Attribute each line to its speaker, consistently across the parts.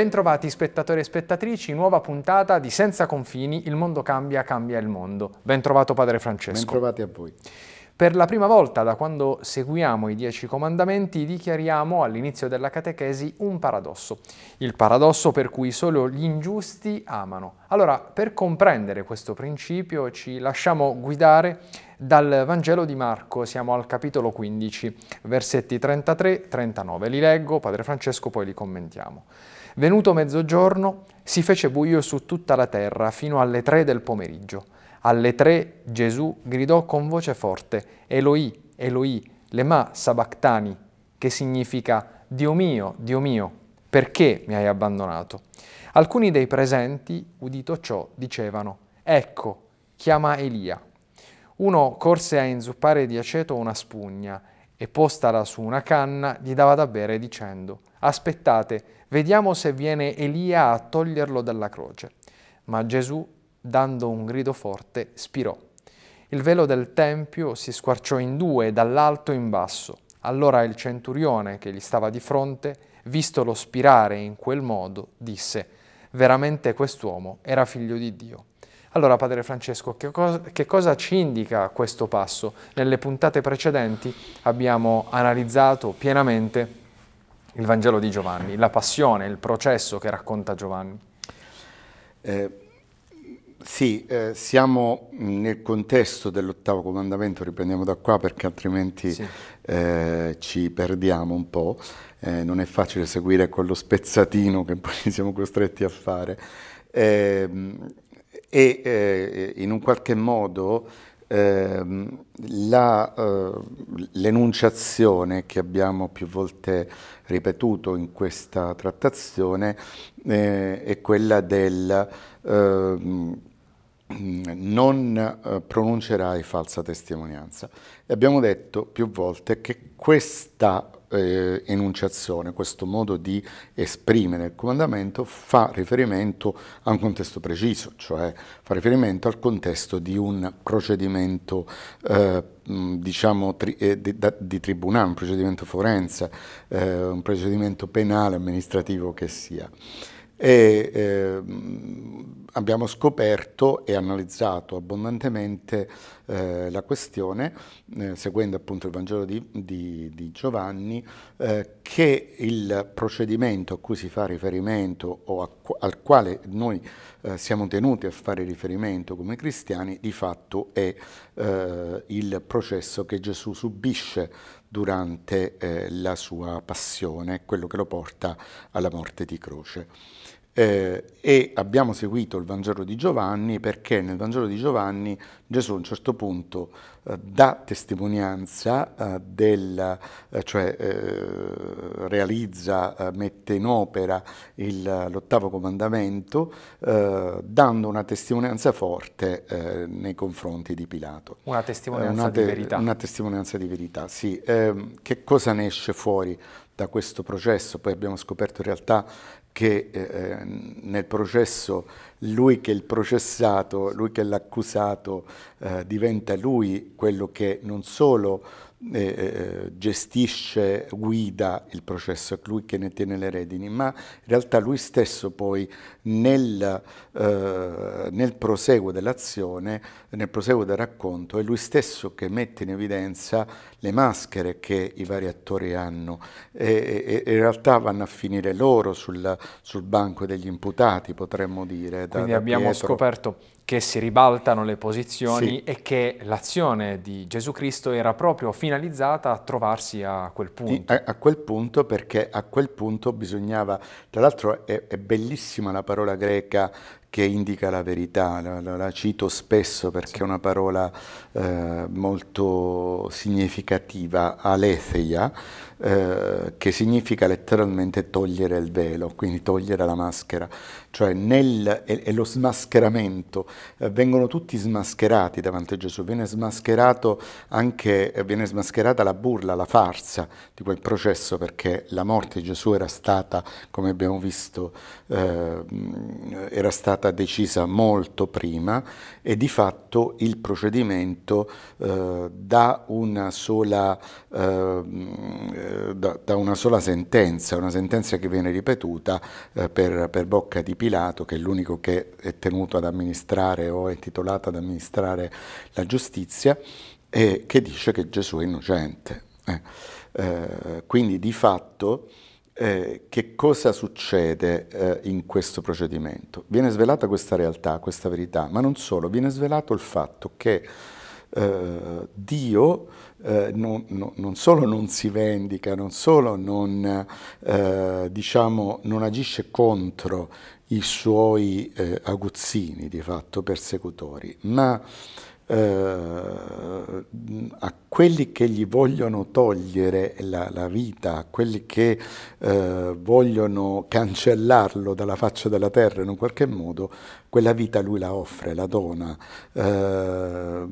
Speaker 1: Bentrovati spettatori e spettatrici, nuova puntata di Senza Confini, il mondo cambia, cambia il mondo. Bentrovato padre Francesco. Bentrovati a voi. Per la prima volta da quando seguiamo i Dieci Comandamenti dichiariamo all'inizio della catechesi un paradosso, il paradosso per cui solo gli ingiusti amano. Allora, per comprendere questo principio ci lasciamo guidare dal Vangelo di Marco, siamo al capitolo 15, versetti 33-39. Li leggo, Padre Francesco, poi li commentiamo. Venuto mezzogiorno si fece buio su tutta la terra fino alle tre del pomeriggio. Alle tre Gesù gridò con voce forte, Eloi, Eloi, lema sabachthani, che significa Dio mio, Dio mio, perché mi hai abbandonato? Alcuni dei presenti, udito ciò, dicevano, ecco, chiama Elia. Uno corse a inzuppare di aceto una spugna e postala su una canna gli dava da bere dicendo Aspettate, vediamo se viene Elia a toglierlo dalla croce. Ma Gesù, dando un grido forte, spirò. Il velo del Tempio si squarciò in due, dall'alto in basso. Allora il centurione che gli stava di fronte, visto lo spirare in quel modo, disse, veramente quest'uomo era figlio di Dio. Allora, Padre Francesco, che cosa, che cosa ci indica questo passo? Nelle puntate precedenti abbiamo analizzato pienamente il Vangelo di Giovanni, la passione, il processo che racconta Giovanni. Eh, sì,
Speaker 2: eh, siamo nel contesto dell'ottavo comandamento, riprendiamo da qua perché altrimenti sì. eh, ci perdiamo un po', eh, non è facile seguire quello spezzatino che poi siamo costretti a fare. Eh, e eh, in un qualche modo ehm, eh, l'enunciazione che abbiamo più volte ripetuto in questa trattazione eh, è quella del ehm, non eh, pronuncerai falsa testimonianza. E abbiamo detto più volte che questa eh, enunciazione, questo modo di esprimere il comandamento fa riferimento a un contesto preciso, cioè fa riferimento al contesto di un procedimento eh, diciamo, tri eh, di, da, di, tribunale, un procedimento forense, eh, un procedimento penale, amministrativo che sia e eh, abbiamo scoperto e analizzato abbondantemente eh, la questione, eh, seguendo appunto il Vangelo di, di, di Giovanni, eh, che il procedimento a cui si fa riferimento o a, al quale noi eh, siamo tenuti a fare riferimento come cristiani, di fatto è eh, il processo che Gesù subisce durante la sua passione, quello che lo porta alla morte di croce. Eh, e abbiamo seguito il Vangelo di Giovanni perché nel Vangelo di Giovanni Gesù a un certo punto eh, dà testimonianza, eh, del, eh, cioè eh, realizza, eh, mette in opera il, l'ottavo comandamento, dando una testimonianza forte nei confronti di Pilato. Una testimonianza una te- di verità. Una testimonianza di verità, sì. Ehm, che cosa ne esce fuori? da questo processo, poi abbiamo scoperto in realtà che eh, eh, nel processo lui che è il processato, lui che è l'accusato, eh, diventa lui quello che non solo eh, gestisce, guida il processo, è lui che ne tiene le redini, ma in realtà lui stesso poi nel, eh, nel proseguo dell'azione, nel proseguo del racconto, è lui stesso che mette in evidenza le maschere che i vari attori hanno e, e, in realtà vanno a finire loro sul, sul banco degli imputati, potremmo dire. Da, Quindi da abbiamo Pietro. scoperto
Speaker 1: che si ribaltano le posizioni sì. e che l'azione di Gesù Cristo era proprio finalizzata a trovarsi a quel punto.
Speaker 2: A, a quel punto perché a quel punto bisognava, tra l'altro è, è bellissima la parola greca che indica la verità, la, la, la cito spesso perché sì. è una parola eh, molto significativa, aletheia, eh, che significa letteralmente togliere il velo, quindi togliere la maschera, cioè nel, è, è lo smascheramento, eh, vengono tutti smascherati davanti a Gesù, viene, anche, eh, viene smascherata la burla, la farsa di quel processo perché la morte di Gesù era stata, come abbiamo visto, eh, era stata decisa molto prima e di fatto il procedimento eh, da una sola eh, da, da, una sola sentenza, una sentenza che viene ripetuta eh, per, per, bocca di Pilato, che è l'unico che è tenuto ad amministrare o è titolato ad amministrare la giustizia, e che dice che Gesù è innocente. Eh. eh, quindi di fatto eh, che cosa succede eh, in questo procedimento? Viene svelata questa realtà, questa verità, ma non solo, viene svelato il fatto che eh, Dio eh, non, no, non, solo non si vendica, non solo non, eh, diciamo, non agisce contro i suoi eh, aguzzini di fatto persecutori, ma eh, a quelli che gli vogliono togliere la, la vita, a quelli che eh, vogliono cancellarlo dalla faccia della terra in un qualche modo, quella vita lui la offre, la dona. Eh,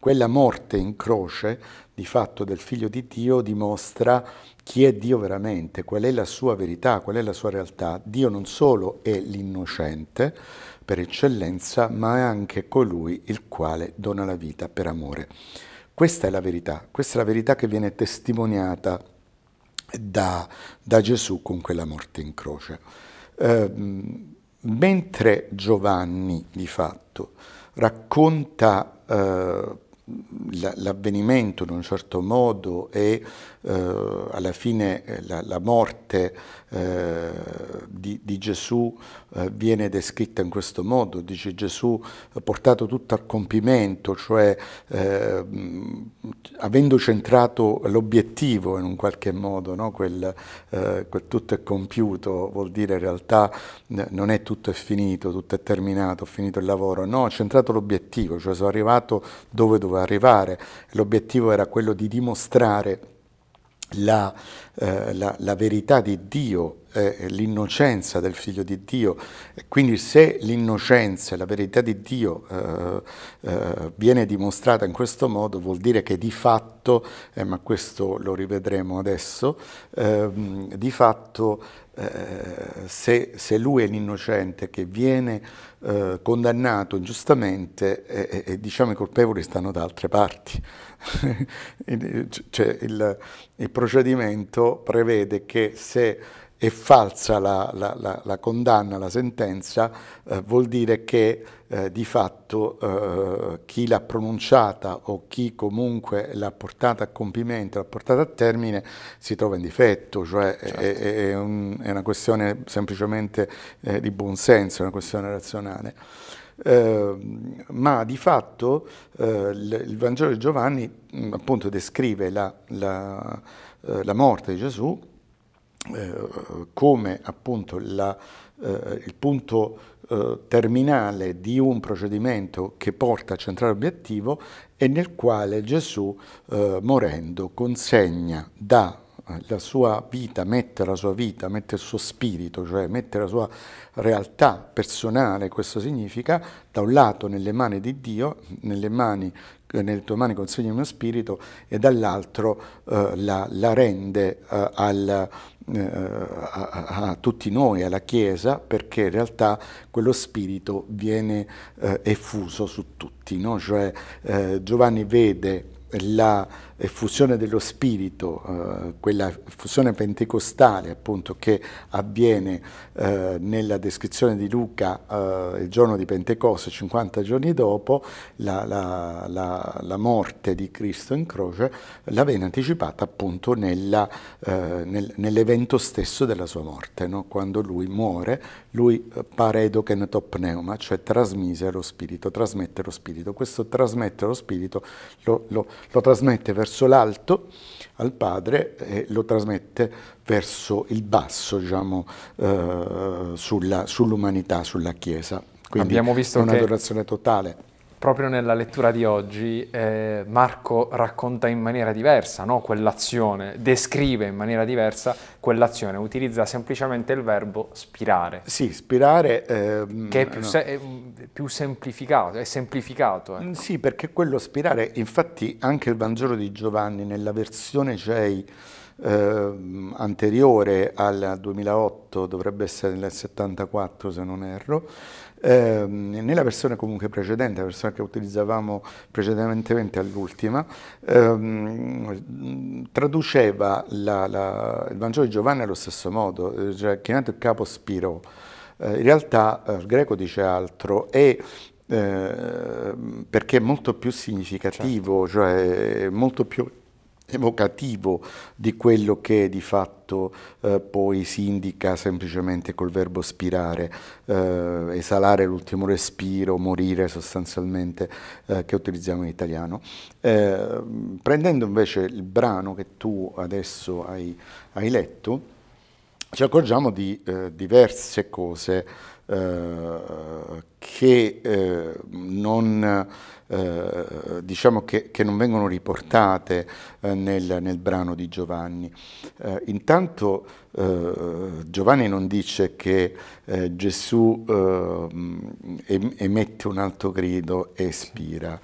Speaker 2: quella morte in croce, di fatto, del figlio di Dio dimostra chi è Dio veramente, qual è la sua verità, qual è la sua realtà. Dio non solo è l'innocente, per eccellenza, ma è anche colui il quale dona la vita per amore. Questa è la verità, questa è la verità che viene testimoniata da, da Gesù con quella morte in croce. Eh, mentre Giovanni di fatto racconta eh, l'avvenimento in un certo modo e eh, alla fine eh, la, la morte eh, di, di, Gesù eh, viene descritta in questo modo, dice Gesù eh, portato tutto a compimento, cioè eh, avendo centrato l'obiettivo in un qualche modo, no? quel, eh, quel, tutto è compiuto, vuol dire in realtà eh, non è tutto è finito, tutto è terminato, ho finito il lavoro, no, ho centrato l'obiettivo, cioè sono arrivato dove dovevo arrivare, l'obiettivo era quello di dimostrare la, eh, la, la, verità di Dio, eh, l'innocenza del figlio di Dio. Quindi se l'innocenza e la verità di Dio eh, eh viene dimostrata in questo modo, vuol dire che di fatto, eh, ma questo lo rivedremo adesso, ehm, di fatto eh, se, se, lui è l'innocente che viene eh, condannato ingiustamente, e, e, diciamo i colpevoli stanno da altre parti. cioè, il, il procedimento prevede che se è falsa la, la, la, la condanna, la sentenza, eh, vuol dire che eh, di fatto eh, chi l'ha pronunciata o chi comunque l'ha portata a compimento, l'ha portata a termine, si trova in difetto, cioè certo. è, è, un, è, una questione semplicemente eh, di buonsenso, è una questione razionale. Eh, ma di fatto eh, il Vangelo di Giovanni mh, appunto descrive la, la, eh, la, morte di Gesù eh, come appunto la, eh, il punto eh, terminale di un procedimento che porta a centrale obiettivo e nel quale Gesù eh, morendo consegna da eh, la sua vita, mette la sua vita, mette il suo spirito, cioè mette la sua realtà personale, questo significa da un lato nelle mani di Dio, nelle mani eh, nelle tue mani consegno il mio spirito e dall'altro eh, la, la, rende eh, al, eh, a, a, tutti noi, alla Chiesa, perché in realtà quello spirito viene eh, effuso su tutti. No? Cioè, eh, Giovanni vede la effusione dello Spirito, eh, quella effusione pentecostale appunto che avviene eh, nella descrizione di Luca eh, il giorno di Pentecoste, 50 giorni dopo la, la, la, la, morte di Cristo in croce, la venne anticipata appunto eh, nell'evento stesso della sua morte, no? quando lui muore, lui eh, paredo che ne topneuma, cioè trasmise lo Spirito, trasmette lo Spirito, questo trasmette lo Spirito lo, lo, lo trasmette verso verso l'alto al padre e lo trasmette verso il basso, diciamo, eh, sull'umanità, sulla Chiesa. Quindi Abbiamo visto è un'adorazione totale
Speaker 1: proprio nella lettura di oggi eh, Marco racconta in maniera diversa no? quell'azione, descrive in maniera diversa quell'azione, utilizza semplicemente il verbo spirare. Sì, spirare... Ehm, che è più, no. se è più, semplificato, è semplificato. Ecco. Mm,
Speaker 2: sì, perché quello spirare, infatti anche il Vangelo di Giovanni nella versione CEI eh, anteriore al 2008, dovrebbe essere nel 74 se non erro, eh, nella versione comunque precedente, la versione che utilizzavamo precedentemente all'ultima, ehm, traduceva la, la, il Vangelo di Giovanni allo stesso modo, eh, cioè chiamato il capo Spiro. Eh, in realtà eh, il greco dice altro e eh, perché è molto più significativo, certo. cioè molto più evocativo di quello che di fatto eh, poi si indica semplicemente col verbo spirare, eh, esalare l'ultimo respiro, morire sostanzialmente, eh, che utilizziamo in italiano. Eh, prendendo invece il brano che tu adesso hai, hai letto, ci accorgiamo di eh, diverse cose eh, che, eh, non, eh, diciamo che, che, non, vengono riportate eh, nel, nel, brano di Giovanni. Eh, intanto eh, Giovanni non dice che Gesù emette un alto grido e espira.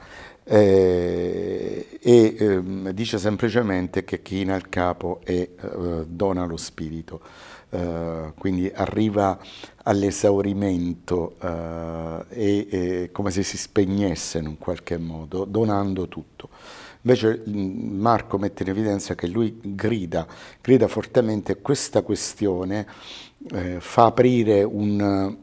Speaker 2: Eh, e ehm, dice semplicemente che china il capo e eh, dona lo spirito. Eh, quindi arriva all'esaurimento eh, e come se si spegnesse in un qualche modo, donando tutto. Invece mm, Marco mette in evidenza che lui grida, grida fortemente questa questione, eh, fa aprire un,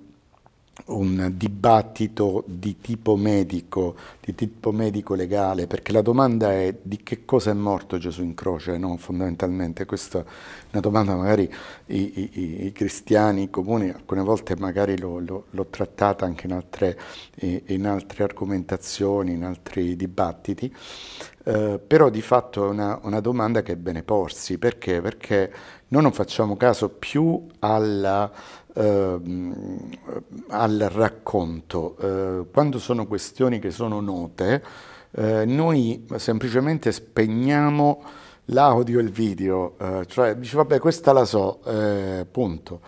Speaker 2: un dibattito di tipo medico, di tipo medico legale, perché la domanda è di che cosa è morto Gesù in croce, no? fondamentalmente questa è una domanda magari i, i, i cristiani comuni alcune volte magari l'ho trattata anche in altre, in altre, argomentazioni, in altri dibattiti, eh, però di fatto è una, una domanda che è bene porsi, perché? Perché noi non facciamo caso più alla eh, al racconto. Eh, quando sono questioni che sono note, eh, noi semplicemente spegniamo l'audio e il video, eh, cioè dici vabbè questa la so, eh, punto.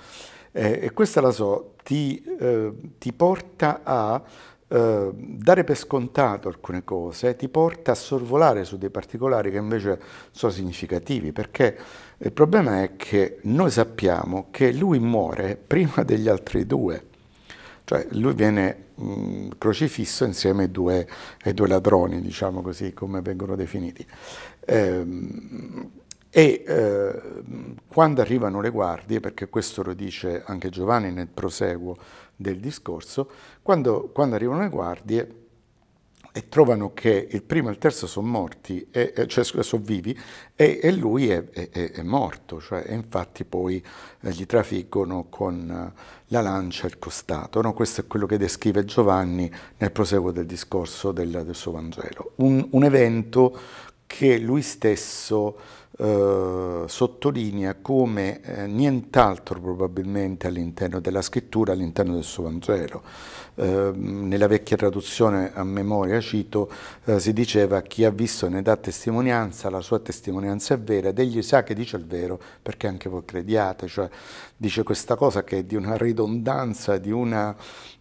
Speaker 2: e questa la so ti, eh, ti porta a Uh, dare per scontato alcune cose ti porta a sorvolare su dei particolari che invece sono significativi, perché il problema è che noi sappiamo che lui muore prima degli altri due, cioè lui viene mh, mm, crocifisso insieme ai due, ai due, ladroni, diciamo così, come vengono definiti. Ehm, e eh, quando arrivano le guardie, perché questo lo dice anche Giovanni nel proseguo del discorso, quando, quando arrivano le guardie e trovano che il primo e il terzo sono morti, e, cioè sono vivi, e, e lui è, è, è morto, cioè, e infatti poi eh, gli trafiggono con eh, la lancia il costato. No? Questo è quello che descrive Giovanni nel proseguo del discorso del, del suo Vangelo. Un, un, evento che lui stesso eh, sottolinea come eh, nient'altro probabilmente all'interno della scrittura, all'interno del suo Vangelo Ehm, nella vecchia traduzione a memoria cito, eh, si diceva chi ha visto ne dà testimonianza, la sua testimonianza è vera ed egli sa che dice il vero perché anche voi crediate, cioè dice questa cosa che è di una ridondanza, di una,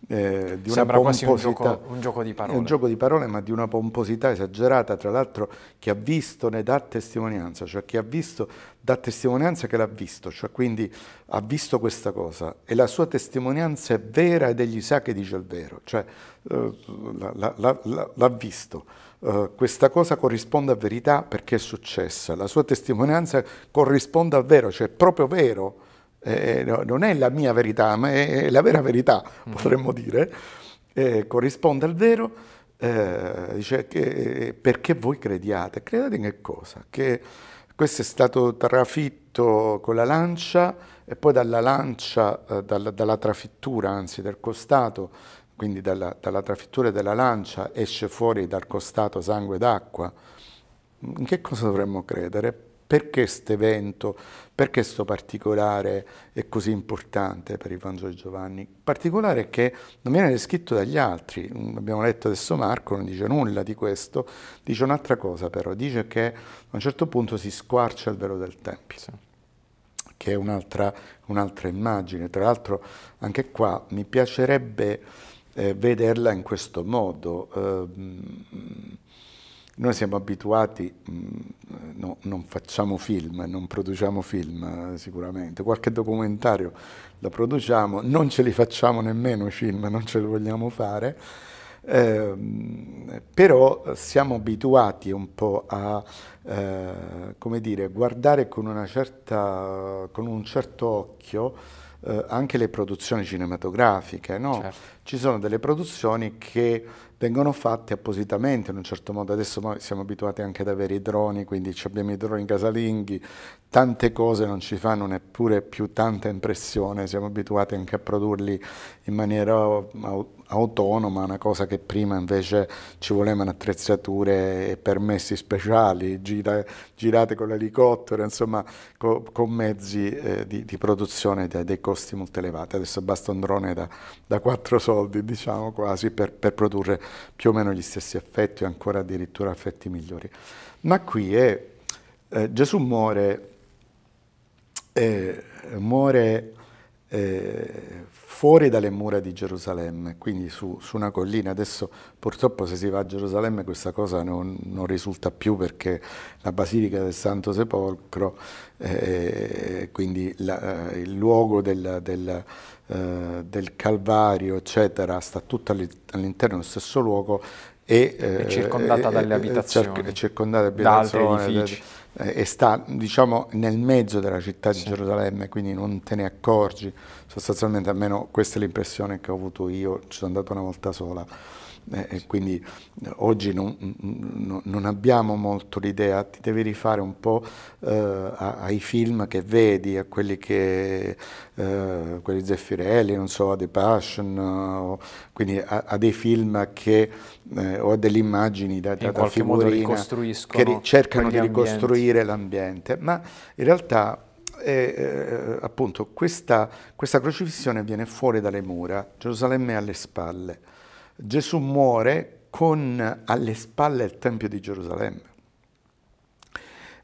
Speaker 2: eh, di una pomposità, un gioco, un gioco, di parole. un gioco di parole ma di una pomposità esagerata, tra l'altro chi ha visto ne dà testimonianza, cioè chi ha visto dà testimonianza che l'ha visto, cioè quindi ha visto questa cosa e la sua testimonianza è vera ed egli sa che dice il vero, cioè eh, l'ha visto. Eh, questa cosa corrisponde a verità perché è successa, la sua testimonianza corrisponde al vero, cioè è proprio vero, eh, no, non è la mia verità, ma è, la vera verità, mm. potremmo dire, eh, corrisponde al vero. Eh, dice che, eh, perché voi crediate? Crediate in che cosa? Che questo è stato trafitto con la lancia e poi dalla lancia, eh, dalla, dalla trafittura anzi del costato, quindi dalla, dalla trafittura della lancia esce fuori dal costato sangue d'acqua. In che cosa dovremmo credere? perché questo evento, perché questo particolare è così importante per il Vangelo di Giovanni? Particolare è che non viene descritto dagli altri, mm, abbiamo letto adesso Marco, non dice nulla di questo, dice un'altra cosa però, dice che a un certo punto si squarcia il velo del Tempio. Sì che è un'altra, un immagine. Tra l'altro anche qua mi piacerebbe eh, vederla in questo modo. Eh, noi siamo abituati, mh, mm, no, non facciamo film, non produciamo film eh, sicuramente, qualche documentario lo produciamo, non ce li facciamo nemmeno i film, non ce li vogliamo fare, eh, però siamo abituati un po' a eh, dire, guardare con, certa, con, un certo occhio eh, anche le produzioni cinematografiche. No? Certo. Ci sono delle produzioni che vengono fatti appositamente in un certo modo. Adesso siamo abituati anche ad avere i droni, quindi abbiamo i droni casalinghi, tante cose non ci fanno neppure più tanta impressione, siamo abituati anche a produrli in maniera autonoma, una cosa che prima invece ci volevano attrezzature e permessi speciali, gira, girate con l'elicottero, insomma co, con mezzi eh, di, di, produzione dei, dei costi molto elevati. Adesso basta un drone da, da 4 soldi, diciamo quasi, per, per produrre più o meno gli stessi effetti o ancora addirittura effetti migliori. Ma qui è eh, Gesù muore eh, muore eh, fuori dalle mura di Gerusalemme, quindi su, su, una collina. Adesso purtroppo se si va a Gerusalemme questa cosa non, non risulta più perché la Basilica del Santo Sepolcro, eh, eh quindi la, eh, il luogo del, del, eh, del, Calvario, eccetera, sta tutto all'interno dello stesso luogo. E, è eh, circondata dalle abitazioni, è circondata da altri edifici. Da, eh, e sta diciamo nel mezzo della città di sì. Gerusalemme, quindi non te ne accorgi, sostanzialmente almeno questa è l'impressione che ho avuto io, ci sono andato una volta sola. Eh, quindi eh, oggi non, mm, non abbiamo molto l'idea, ti devi rifare un po' eh, ai film che vedi, a quelli che eh, quelli Zeffirelli, non so, a The Passion, eh, o, quindi a, a, dei film che eh, o a delle immagini da, da, da figurina che cercano di ricostruire l'ambiente, ma in realtà e, eh, eh, eh, appunto questa, questa, crocifissione viene fuori dalle mura, Gerusalemme è alle spalle. Gesù muore con alle spalle il Tempio di Gerusalemme.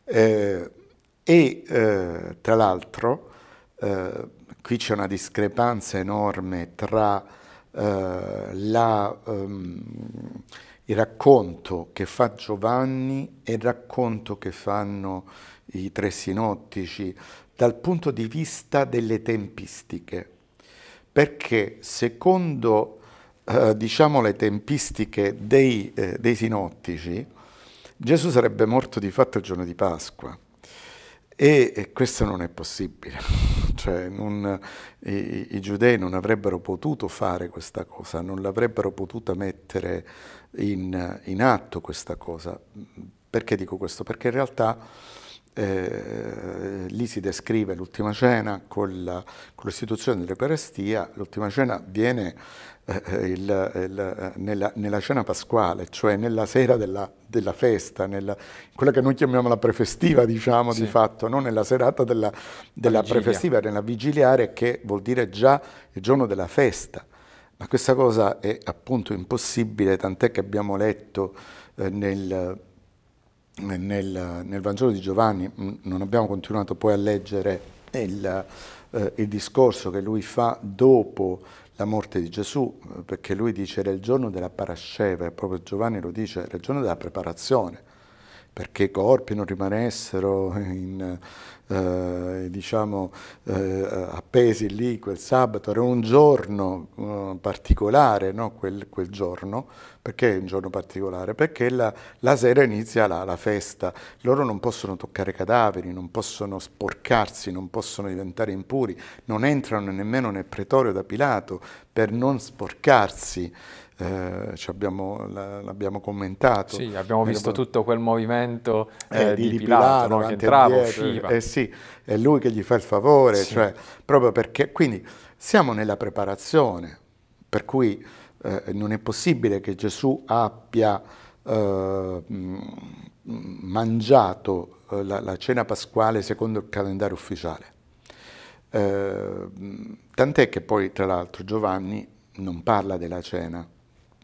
Speaker 2: Eh, e eh, tra l'altro eh, qui c'è una discrepanza enorme tra eh, la, um, il racconto che fa Giovanni e il racconto che fanno i tre sinottici dal punto di vista delle tempistiche, perché secondo eh, diciamo le tempistiche dei, eh, dei, sinottici, Gesù sarebbe morto di fatto il giorno di Pasqua e, e questo non è possibile cioè non, i, i, giudei non avrebbero potuto fare questa cosa, non l'avrebbero potuta mettere in, in atto questa cosa. Perché dico questo? Perché in realtà eh, lì si descrive l'ultima cena con, la, con l'istituzione dell'Eucarestia, l'ultima cena avviene eh, il, il, eh, nella, nella, cena pasquale, cioè nella sera della, della festa, nella, quella che noi chiamiamo la prefestiva diciamo sì. di fatto, non nella serata della, della prefestiva, nella vigiliare che vuol dire già il giorno della festa. Ma questa cosa è appunto impossibile, tant'è che abbiamo letto eh, nel nel, nel, Vangelo di Giovanni, mm, non abbiamo continuato poi a leggere il, eh, il discorso che lui fa dopo la morte di Gesù, eh, perché lui dice era il giorno della parasceva, e proprio Giovanni lo dice, era il giorno della preparazione perché i corpi non rimanessero in, eh, diciamo, eh, appesi lì quel sabato, era un giorno eh, particolare no? quel, quel, giorno, perché è un giorno particolare? Perché la, la sera inizia la, la, festa, loro non possono toccare cadaveri, non possono sporcarsi, non possono diventare impuri, non entrano nemmeno nel pretorio da Pilato per non sporcarsi eh, abbiamo, l'abbiamo commentato. Sì, abbiamo visto Era...
Speaker 1: tutto quel movimento eh, eh di, di, Pilato, Pilato no? che entrava, usciva. Eh
Speaker 2: sì, è lui che gli fa il favore, sì. cioè, proprio perché... Quindi siamo nella preparazione, per cui eh, non è possibile che Gesù abbia eh, mm, mangiato la, la, cena pasquale secondo il calendario ufficiale. Eh, mm, tant'è che poi, tra l'altro, Giovanni non parla della cena,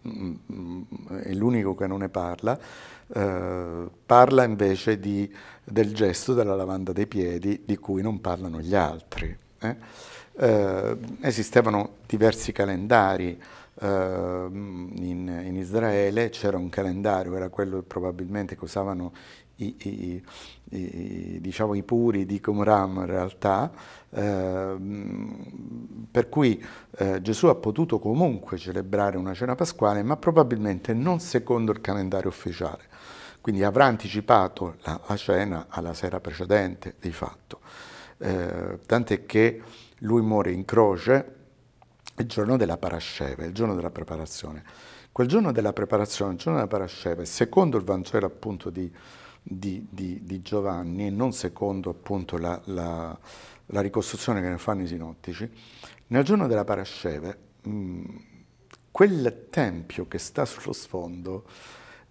Speaker 2: Mm, mm, è l'unico che non ne parla, eh, parla invece di, del gesto della lavanda dei piedi di cui non parlano gli altri. Eh? Eh, esistevano diversi calendari eh, mm, in, in, Israele, c'era un calendario, era quello probabilmente che usavano i, i, i, diciamo, i puri di Qumran in realtà, eh, per cui eh, Gesù ha potuto comunque celebrare una cena pasquale, ma probabilmente non secondo il calendario ufficiale. Quindi avrà anticipato la, la cena alla sera precedente, di fatto. Eh, tant'è che lui muore in croce il giorno della parasceve, il giorno della preparazione. Quel giorno della preparazione, il giorno della parasceve, secondo il Vangelo appunto di, di, di, di Giovanni, non secondo appunto la, la, la, ricostruzione che ne fanno i sinottici, nel giorno della Parasceve, mm, quel tempio che sta sullo sfondo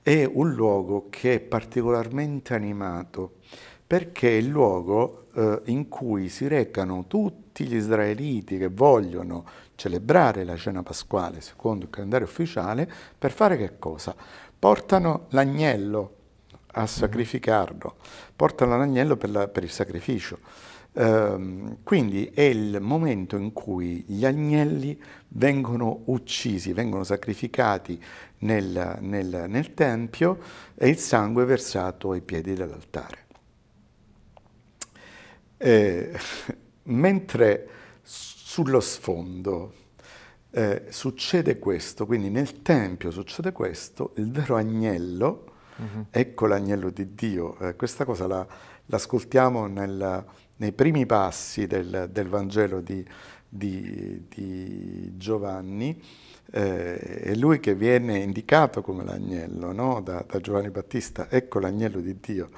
Speaker 2: è un luogo che è particolarmente animato perché è il luogo eh, in cui si recano tutti gli israeliti che vogliono celebrare la cena pasquale secondo il calendario ufficiale per fare che cosa? Portano l'agnello a mhm. sacrificarlo, portano l'agnello per, la, per, il sacrificio. Ehm, quindi è il momento in cui gli agnelli vengono uccisi, vengono sacrificati nel, nel, nel Tempio e il sangue è versato ai piedi dell'altare. Eh, mentre sullo sfondo eh, succede questo, quindi nel Tempio succede questo, il vero agnello Mm-hmm. Ecco l'agnello di Dio. Eh, questa cosa la, l'ascoltiamo nel, nei primi passi del, del Vangelo di, di, di Giovanni. Eh, è lui che viene indicato come l'agnello no? da, da, Giovanni Battista, ecco l'agnello di Dio,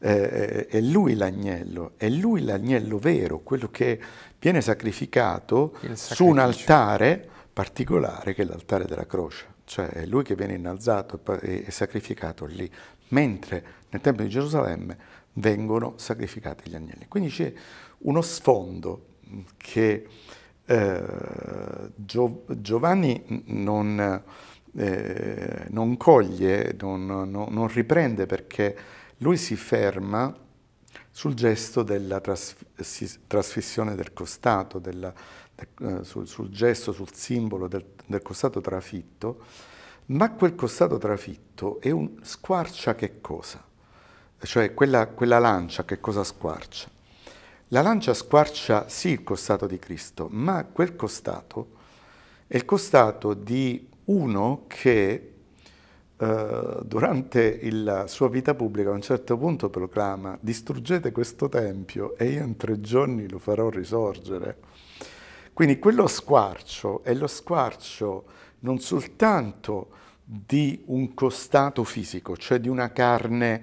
Speaker 2: eh, eh è lui l'agnello, è lui l'agnello vero, quello che viene sacrificato su un altare particolare che è l'altare della croce cioè è lui che viene innalzato e sacrificato lì, mentre nel Tempio di Gerusalemme vengono sacrificati gli agnelli. Quindi c'è uno sfondo che eh, Gio Giovanni non, eh, non coglie, non, non, non, riprende perché lui si ferma sul gesto della trasf trasfissione del costato, della, eh, sul, sul, gesto, sul simbolo del, del cossato trafitto, ma quel costato trafitto è un squarcia che cosa? Cioè quella, quella lancia che cosa squarcia? La lancia squarcia sì il costato di Cristo, ma quel costato è il costato di uno che eh, durante la sua vita pubblica a un certo punto proclama distruggete questo tempio e io in tre giorni lo farò risorgere. Quindi quello squarcio è lo squarcio non soltanto di un costato fisico, cioè di una carne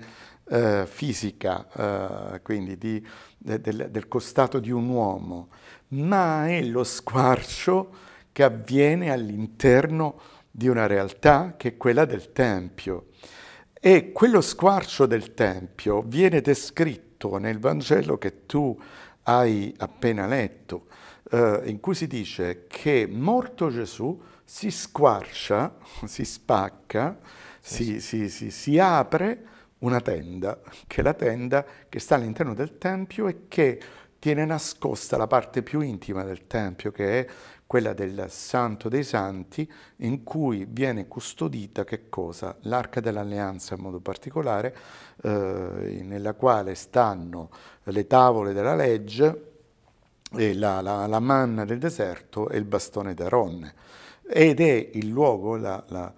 Speaker 2: eh, fisica, eh, quindi di, de, del, del costato di un uomo, ma è lo squarcio che avviene all'interno di una realtà che è quella del Tempio. E quello squarcio del Tempio viene descritto nel Vangelo che tu hai appena letto eh, in cui si dice che morto Gesù si squarcia, si spacca, sì, si, sì. Si, si, apre una tenda, che è la tenda che sta all'interno del Tempio e che tiene nascosta la parte più intima del Tempio, che è quella del Santo dei Santi, in cui viene custodita che cosa? L'Arca dell'Alleanza in modo particolare, eh, nella quale stanno le tavole della legge, eh, la, la, la, manna del deserto e il bastone d'Aronne. Ed è il luogo, la,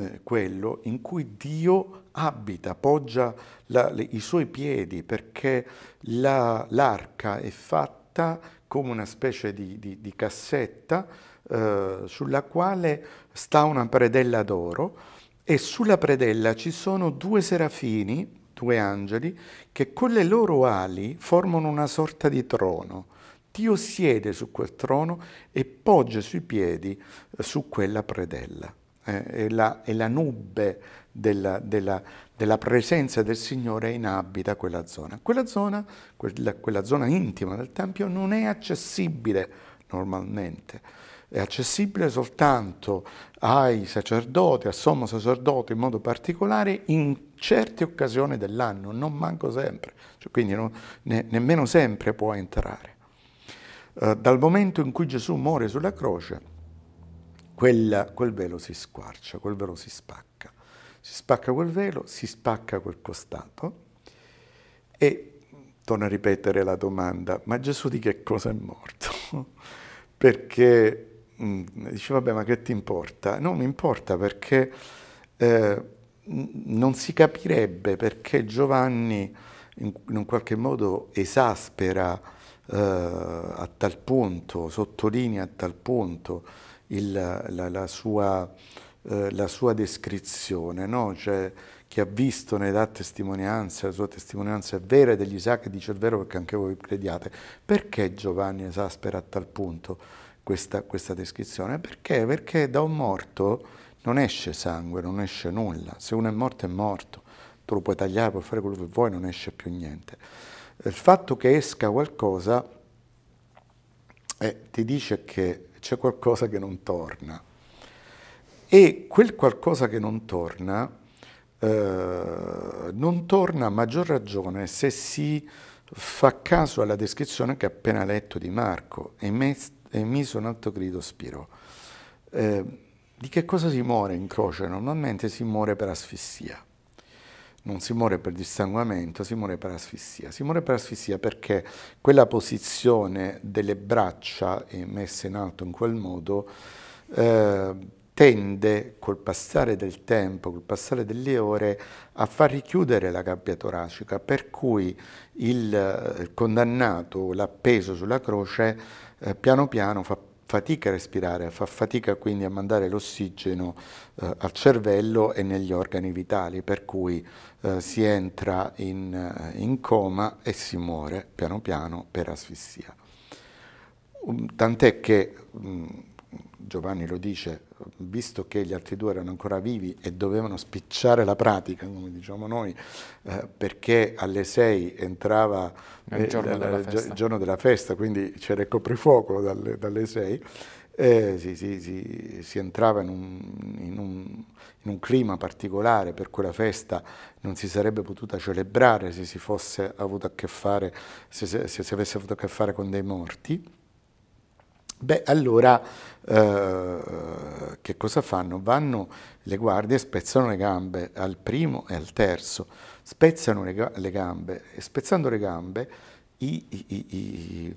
Speaker 2: eh, quello in cui Dio abita, poggia le, i suoi piedi, perché l'arca è fatta come una specie di, di, di cassetta eh, sulla quale sta una predella d'oro e sulla predella ci sono due serafini, due angeli, che con le loro ali formano una sorta di trono Dio siede su quel trono e poggia sui piedi eh, su quella predella. Eh, e, la, e, la, nube della, della, della, presenza del Signore inabita quella zona. Quella zona, quella, quella zona intima del Tempio non è accessibile normalmente, è accessibile soltanto ai sacerdoti, al sommo sacerdote in modo particolare, in certe occasioni dell'anno, non manco sempre, cioè, quindi non, ne, nemmeno sempre può entrare. Eh, dal momento in cui Gesù muore sulla croce, quel, quel velo si squarcia, quel velo si spacca. Si spacca quel velo, si spacca quel costato e torno a ripetere la domanda, ma Gesù di che cosa è morto? perché mh, mm, dice, vabbè, ma che ti importa? No, mi importa perché eh, non si capirebbe perché Giovanni in, in qualche modo esaspera eh, a tal punto, sottolinea a tal punto il, la, la, sua, eh, la, sua, descrizione, no? cioè, che ha visto ne dà testimonianza, la sua testimonianza è vera ed egli sa dice il vero perché anche voi crediate. Perché Giovanni esaspera a tal punto questa, questa descrizione? Perché? Perché da un morto non esce sangue, non esce nulla, se uno è morto è morto, tu lo puoi tagliare, puoi fare quello che vuoi, non esce più niente. Eh, il fatto che esca qualcosa eh, ti dice che c'è qualcosa che non torna. E quel qualcosa che non torna, eh, non torna a maggior ragione se si fa caso alla descrizione che ha appena letto di Marco, e, me, un mi alto grido spiro. Eh, di che cosa si muore in croce? Normalmente si muore per asfissia non si muore per dissanguamento, si muore per asfissia. Si muore per asfissia perché quella posizione delle braccia messe in alto in quel modo eh, tende col passare del tempo, col passare delle ore, a far richiudere la gabbia toracica, per cui il, eh, condannato, l'appeso sulla croce, eh, piano piano fa fatica a respirare, fa fatica quindi a mandare l'ossigeno eh, al cervello e negli organi vitali, per cui eh, si entra in, eh, in coma e si muore piano piano per asfissia. Tant'è che mh, Giovanni lo dice, visto che gli altri due erano ancora vivi e dovevano spicciare la pratica, come diciamo noi, eh, perché alle sei entrava il eh, giorno, eh, della, il giorno, della, festa, quindi c'era il coprifuoco dalle, dalle 6, eh, si, si, si, si, entrava in un, in, un, in un, clima particolare, per cui la festa non si sarebbe potuta celebrare se si, se, se si avesse avuto a che fare con dei morti. Beh, allora eh, che cosa fanno? Vanno le guardie e spezzano le gambe al primo e al terzo, spezzano le, le gambe e spezzando le gambe i, i, i,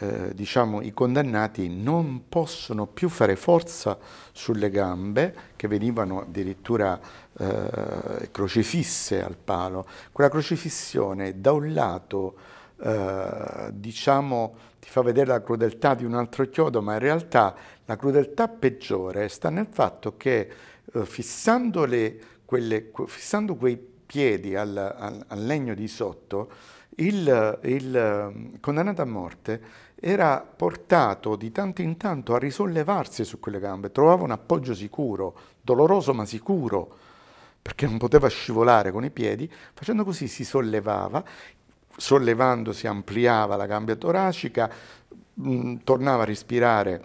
Speaker 2: eh, diciamo, i, condannati non possono più fare forza sulle gambe che venivano addirittura eh, crocifisse al palo. Quella crocifissione da un lato eh, diciamo ti fa vedere la crudeltà di un altro chiodo, ma in realtà la crudeltà peggiore sta nel fatto che eh, fissando, le, quelle, fissando, quei piedi al, al, al legno di sotto, il, il, ehm, condannato a morte era portato di tanto in tanto a risollevarsi su quelle gambe, trovava un appoggio sicuro, doloroso ma sicuro, perché non poteva scivolare con i piedi, facendo così si sollevava sollevandosi ampliava la gamba toracica, mh, mm, tornava a respirare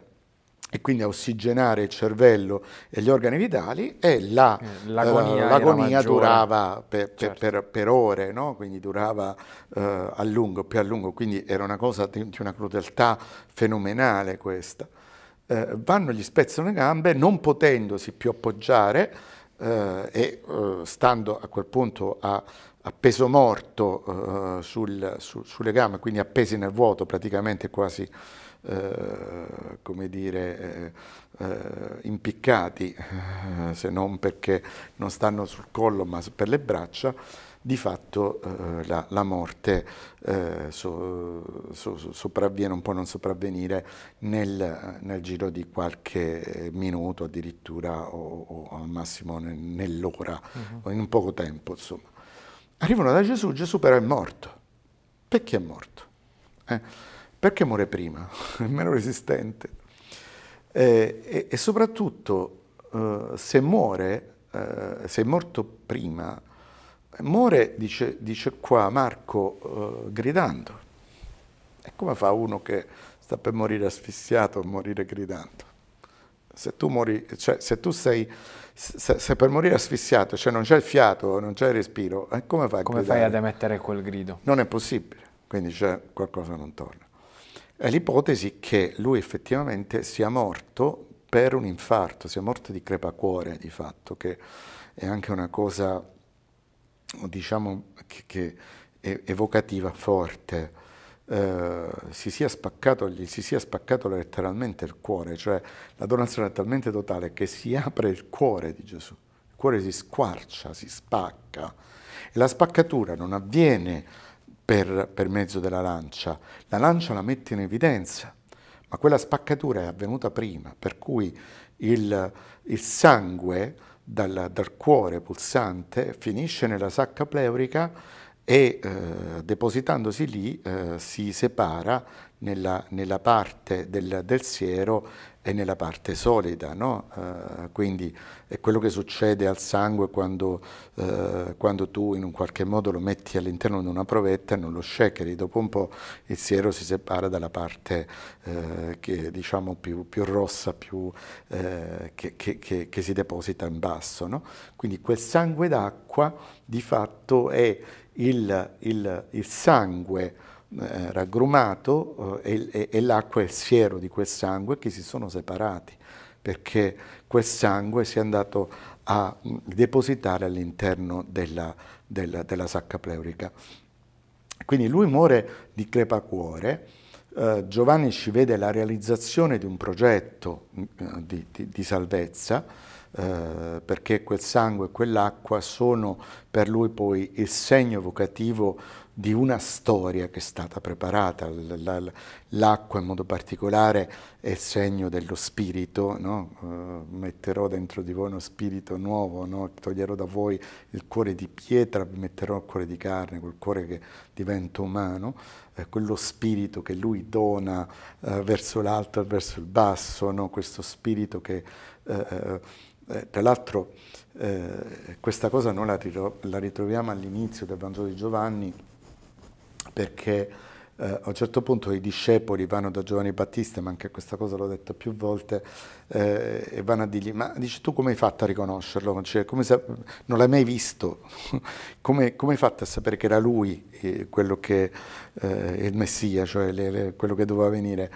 Speaker 2: e quindi a ossigenare il cervello e gli organi vitali e la, eh, l'agonia, uh, l'agonia durava per, certo. per, per ore, no? quindi durava uh, a lungo, più a lungo, quindi era una cosa di, di una crudeltà fenomenale questa. Uh, vanno, gli spezzano le gambe, non potendosi più appoggiare e stando a quel punto a a peso morto eh, sul, su, sulle gambe, quindi appesi nel vuoto praticamente quasi eh, come dire, eh, eh impiccati, eh, se non perché non stanno sul collo ma per le braccia, di fatto eh, la, la, morte so, so, sopravviene, un po' non sopravvenire nel, nel, giro di qualche minuto addirittura o, o al massimo nell'ora, uh mhm. -huh. in poco tempo insomma. Arrivano da Gesù, Gesù però è morto. Perché è morto? Eh? Perché muore prima? È meno resistente. Eh, e, e, soprattutto, eh, se muore, eh, se è morto prima, muore, dice, dice qua Marco, eh, gridando. E come fa uno che sta per morire asfissiato a morire gridando? se tu, mori, cioè, se tu sei, se, se per morire asfissiato, cioè non c'è il fiato, non c'è il respiro, eh, come fai come fai ad emettere quel grido? Non è possibile, quindi c'è qualcosa non torna. È l'ipotesi che lui effettivamente sia morto per un infarto, sia morto di crepacuore di fatto, che è anche una cosa, diciamo, che, che è evocativa forte. Eh, si, sia spaccato, gli si sia spaccato letteralmente il cuore, cioè la donazione è talmente totale che si apre il cuore di Gesù, il cuore si squarcia, si spacca e la spaccatura non avviene per, per mezzo della lancia, la lancia la mette in evidenza, ma quella spaccatura è avvenuta prima, per cui il, il sangue dal, dal cuore pulsante finisce nella sacca pleurica e eh, depositandosi lì eh, si separa nella, nella parte del, del, siero e nella parte solida. No? Eh, quindi è quello che succede al sangue quando, eh, quando tu in un qualche modo lo metti all'interno di una provetta e non lo shakeri. Dopo un po' il siero si separa dalla parte eh, che, diciamo, più, più rossa, più, eh, che, che, che, si deposita in basso. No? Quindi quel sangue d'acqua di fatto è il, il, il sangue eh, raggrumato eh, e, e l'acqua e il siero di quel sangue che si sono separati perché quel sangue si è andato a mm, depositare all'interno della, della, della, sacca pleurica. Quindi lui muore di crepacuore, eh, Giovanni ci vede la realizzazione di un progetto mh, mm, eh, di, di, di salvezza, eh, perché quel sangue e quell'acqua sono per lui poi il segno evocativo di una storia che è stata preparata. L'acqua in modo particolare è il segno dello spirito, no? uh, metterò dentro di voi uno spirito nuovo, no? toglierò da voi il cuore di pietra, vi metterò il cuore di carne, quel cuore che diventa umano, eh, quello spirito che lui dona uh, verso l'alto e verso il basso, no? questo spirito che... Uh, eh, tra l'altro eh, questa cosa noi la, ritro la ritroviamo all'inizio del Vangelo di Giovanni perché eh, a un certo punto i discepoli vanno da Giovanni Battista, ma anche questa cosa l'ho detta più volte, eh, e vanno a dirgli, ma dici tu come hai fatto a riconoscerlo? Cioè, non l'hai mai visto? come, come, hai fatto a sapere che era lui eh, quello che, eh, il Messia, cioè le, le, quello che doveva venire?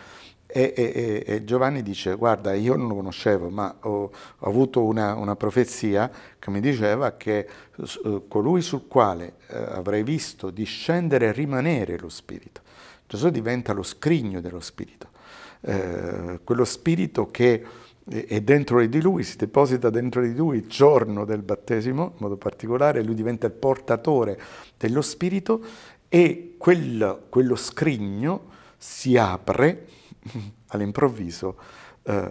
Speaker 2: E, e, e, Giovanni dice, guarda, io non lo conoscevo, ma ho, ho avuto una, una, profezia che mi diceva che uh, colui sul quale uh, avrei visto discendere e rimanere lo Spirito, Gesù diventa lo scrigno dello Spirito, eh, quello Spirito che è dentro di lui, si deposita dentro di lui il giorno del battesimo, in modo particolare, lui diventa il portatore dello Spirito e quel, quello scrigno si apre all'improvviso, eh,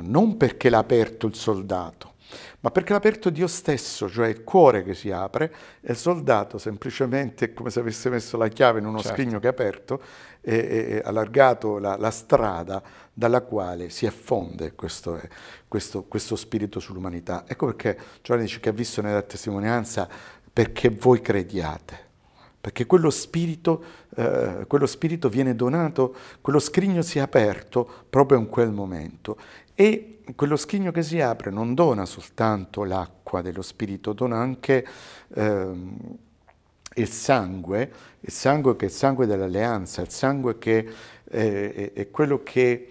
Speaker 2: non perché l'ha aperto il soldato, ma perché l'ha aperto Dio stesso, cioè il cuore che si apre, e il soldato semplicemente è come se avesse messo la chiave in uno certo. scrigno che è aperto e, e allargato la, la, strada dalla quale si affonde questo, eh, questo, questo spirito sull'umanità. Ecco perché Giovanni dice che ha visto nella testimonianza perché voi crediate perché quello spirito, eh, quello spirito, viene donato, quello scrigno si è aperto proprio in quel momento e quello scrigno che si apre non dona soltanto l'acqua dello spirito, dona anche eh, il sangue, il sangue che è il sangue dell'alleanza, il sangue che eh, è, è quello che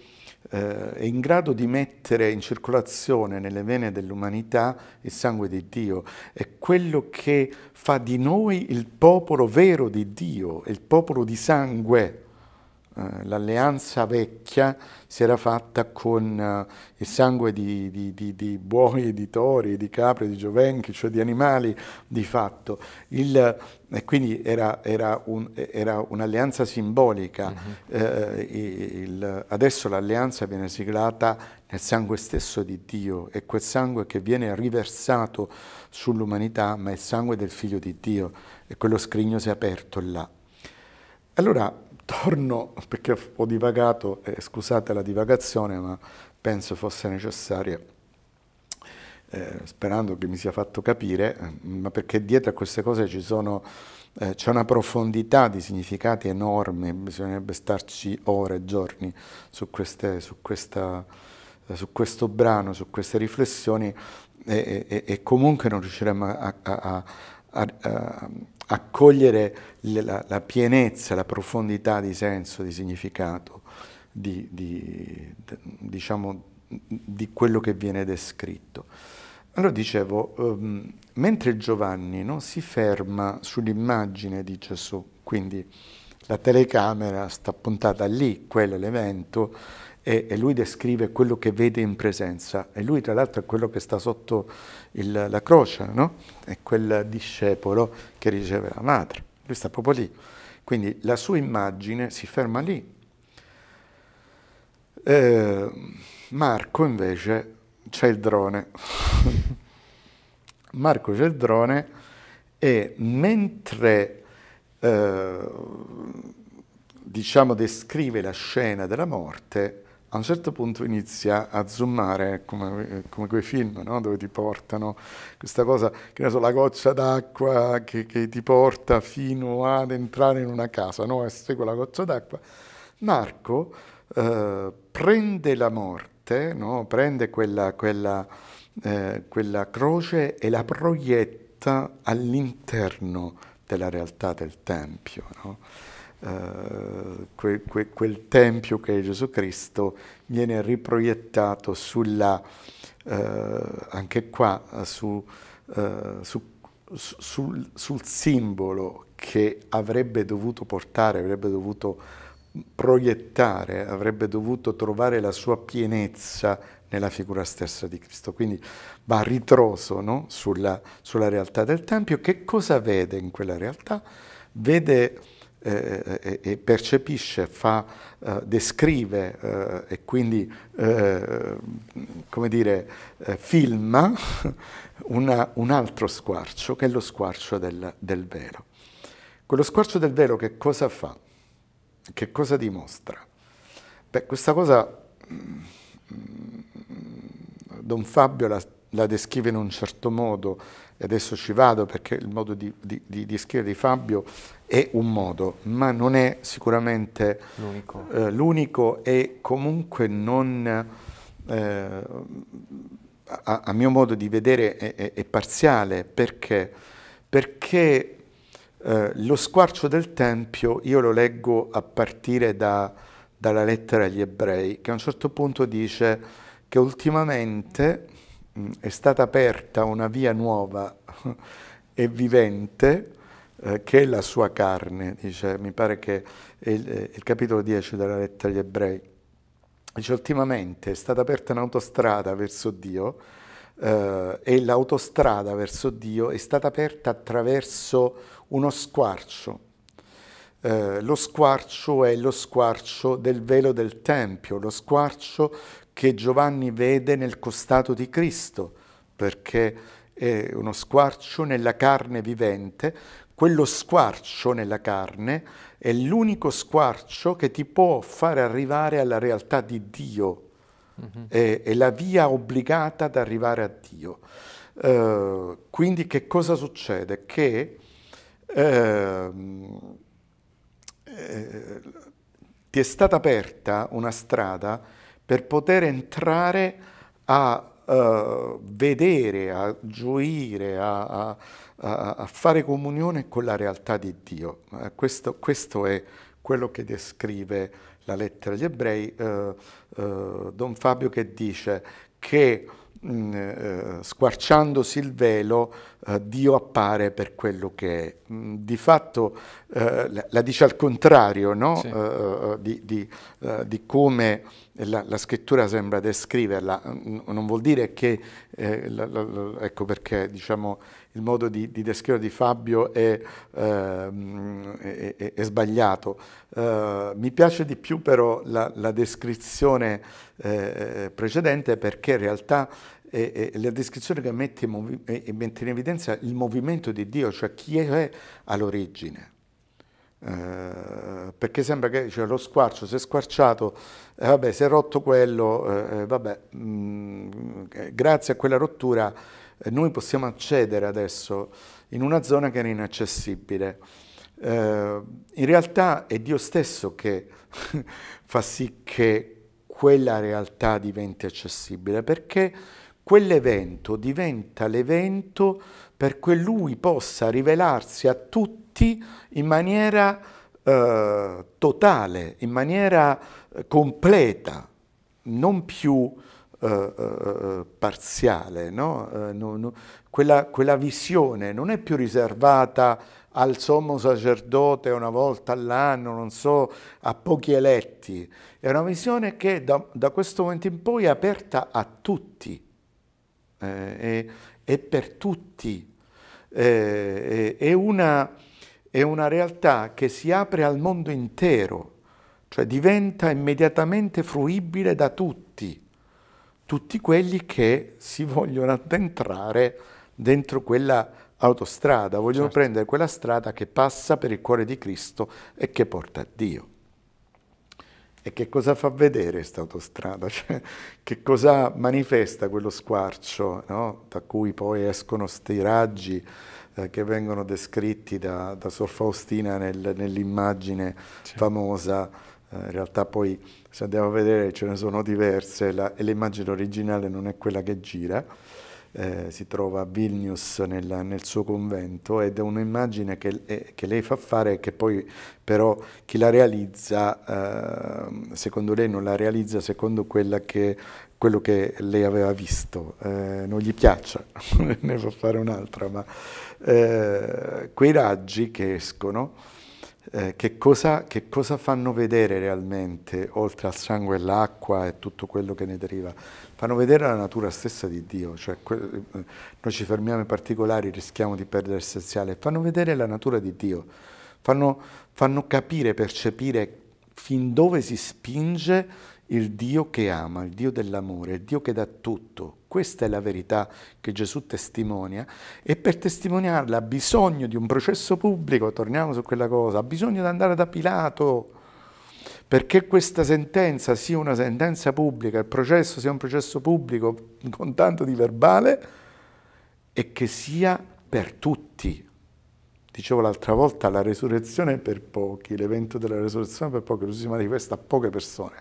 Speaker 2: eh, è in grado di mettere in circolazione nelle vene dell'umanità il sangue di Dio, è quello che fa di noi il popolo vero di Dio, il popolo di sangue. Eh, l'alleanza vecchia si era fatta con eh, il sangue di, di, di, di, buoi, di tori, di capre, di giovenchi, cioè di animali di fatto. Il, eh, quindi era, era, un, era, un'alleanza simbolica. Uh-huh. Eh, il, adesso l'alleanza viene siglata nel sangue stesso di Dio, è quel sangue che viene riversato sull'umanità, ma è il sangue del figlio di Dio e quello scrigno si è aperto là. Allora, torno perché ho divagato, eh, scusate la divagazione, ma penso fosse necessaria, eh, sperando che mi sia fatto capire, mm, ma perché dietro a queste cose eh, c'è una profondità di significati enorme, bisognerebbe starci ore e giorni su, queste, su, questa, eh, su, questo brano, su queste riflessioni e, e, e comunque non riusciremo a, a, a, a accogliere la, la, pienezza, la profondità di senso, di significato, di, di, diciamo, di quello che viene descritto. Allora dicevo, um, mentre Giovanni no, si ferma sull'immagine di Gesù, quindi la telecamera sta puntata lì, quello è l'evento, e, e, lui descrive quello che vede in presenza e lui tra l'altro è quello che sta sotto il, la croce, no? è quel discepolo che riceve la madre, lui sta proprio lì, quindi la sua immagine si ferma lì. Eh, Marco invece c'è il drone, Marco c'è il drone e mentre eh, diciamo descrive la scena della morte, a un certo punto inizia a zoomare come, come quei film no? dove ti portano questa cosa, che ne so, la goccia d'acqua che, che ti porta fino ad entrare in una casa, no? e segue la goccia d'acqua. Marco eh, prende la morte, no? prende quella, quella, eh, quella croce e la proietta all'interno della realtà del Tempio. No? Eh, que, que, quel tempio che è Gesù Cristo viene riproiettato sulla, uh, anche qua eh, su, uh, su, sul, sul, simbolo che avrebbe dovuto portare, avrebbe dovuto proiettare, avrebbe dovuto trovare la sua pienezza nella figura stessa di Cristo. Quindi va ritroso no? sulla, sulla realtà del Tempio. Che cosa vede in quella realtà? Vede eh, eh e percepisce, fa, eh, descrive eh, e quindi, eh, come dire, filma una, un altro squarcio che è lo squarcio del, del velo. Quello squarcio del velo che cosa fa? Che cosa dimostra? Beh, questa cosa mm, mm, Don Fabio la, la descrive in un certo modo, e adesso ci vado perché il modo di, di, di, di scrivere di Fabio è un modo, ma non è sicuramente l'unico, eh, l'unico e comunque non, eh, a, a, mio modo di vedere, è, è, è parziale perché, perché eh, lo squarcio del Tempio io lo leggo a partire da, dalla lettera agli ebrei che a un certo punto dice che ultimamente Mm, è stata aperta una via nuova e vivente eh, che è la sua carne, dice, mi pare che è il, eh, il capitolo 10 della lettera agli ebrei. Dice, ultimamente è stata aperta un'autostrada verso Dio eh, e l'autostrada verso Dio è stata aperta attraverso uno squarcio. Eh, lo squarcio è lo squarcio del velo del Tempio, lo squarcio che Giovanni vede nel costato di Cristo, perché è uno squarcio nella carne vivente, quello squarcio nella carne è l'unico squarcio che ti può fare arrivare alla realtà di Dio, mm-hmm. è, è, la via obbligata ad arrivare a Dio. Uh, quindi che cosa succede? Che uh, eh, ti è stata aperta una strada per poter entrare a uh, vedere, a gioire, a, a, a, fare comunione con la realtà di Dio. Uh, questo, questo, è quello che descrive la lettera agli ebrei, uh, Don Fabio che dice che mh, eh, squarciandosi il velo, eh, Dio appare per quello che è. Mh, mm, di fatto eh, la, dice al contrario no? sì. uh, di, di, uh, di, come la, la, scrittura sembra descriverla. Mm, non vuol dire che, eh, la, ecco perché diciamo, il modo di, di descrivere di Fabio è, ehm, è, è, sbagliato. Eh, mi piace di più però la, la descrizione eh, precedente perché in realtà è, la descrizione che mette in, mette in evidenza il movimento di Dio, cioè chi è all'origine. Eh, perché sembra che cioè, lo squarcio, si è squarciato, eh, vabbè, si è rotto quello, eh, eh vabbè, mh, mm, eh, grazie a quella rottura noi possiamo accedere adesso in una zona che era inaccessibile. Eh, in realtà è Dio stesso che fa sì che quella realtà diventi accessibile, perché quell'evento diventa l'evento per cui lui possa rivelarsi a tutti in maniera eh, totale, in maniera eh, completa, non più eh, eh, eh, parziale, no? No, eh, no, quella, quella, visione non è più riservata al sommo sacerdote una volta all'anno, non so, a pochi eletti, è una visione che da, da questo momento in poi è aperta a tutti, è, eh, è, per tutti, è, è, una, è una realtà che si apre al mondo intero, cioè diventa immediatamente fruibile da tutti tutti quelli che si vogliono addentrare dentro quella autostrada, vogliono certo. prendere quella strada che passa per il cuore di Cristo e che porta a Dio. E che cosa fa vedere questa autostrada? Cioè, che cosa manifesta quello squarcio no? da cui poi escono questi raggi eh, che vengono descritti da, da Sor Faustina nel, nell'immagine certo. famosa eh, in realtà poi se andiamo a vedere ce ne sono diverse la, e l'immagine originale non è quella che gira, eh, si trova a Vilnius nel, nel suo convento ed è un'immagine che, eh, che, lei fa fare e che poi però chi la realizza, eh, secondo lei non la realizza secondo che, quello che lei aveva visto, eh, non gli piaccia, ne fa fare un'altra, ma eh, quei raggi che escono eh, che, cosa, che, cosa, fanno vedere realmente, oltre al sangue e l'acqua e tutto quello che ne deriva? Fanno vedere la natura stessa di Dio, cioè eh, noi ci fermiamo in particolari, rischiamo di perdere l'essenziale, fanno vedere la natura di Dio, fanno, fanno capire, percepire fin dove si spinge il Dio che ama, il Dio dell'amore, il Dio che dà tutto, questa è la verità che Gesù testimonia e per testimoniarla ha bisogno di un processo pubblico, torniamo su quella cosa, ha bisogno di andare da Pilato perché questa sentenza sia una sentenza pubblica, il processo sia un processo pubblico con tanto di verbale e che sia per tutti. Dicevo l'altra volta, la resurrezione è per pochi, l'evento della resurrezione è per pochi, Gesù si manifesta a poche persone,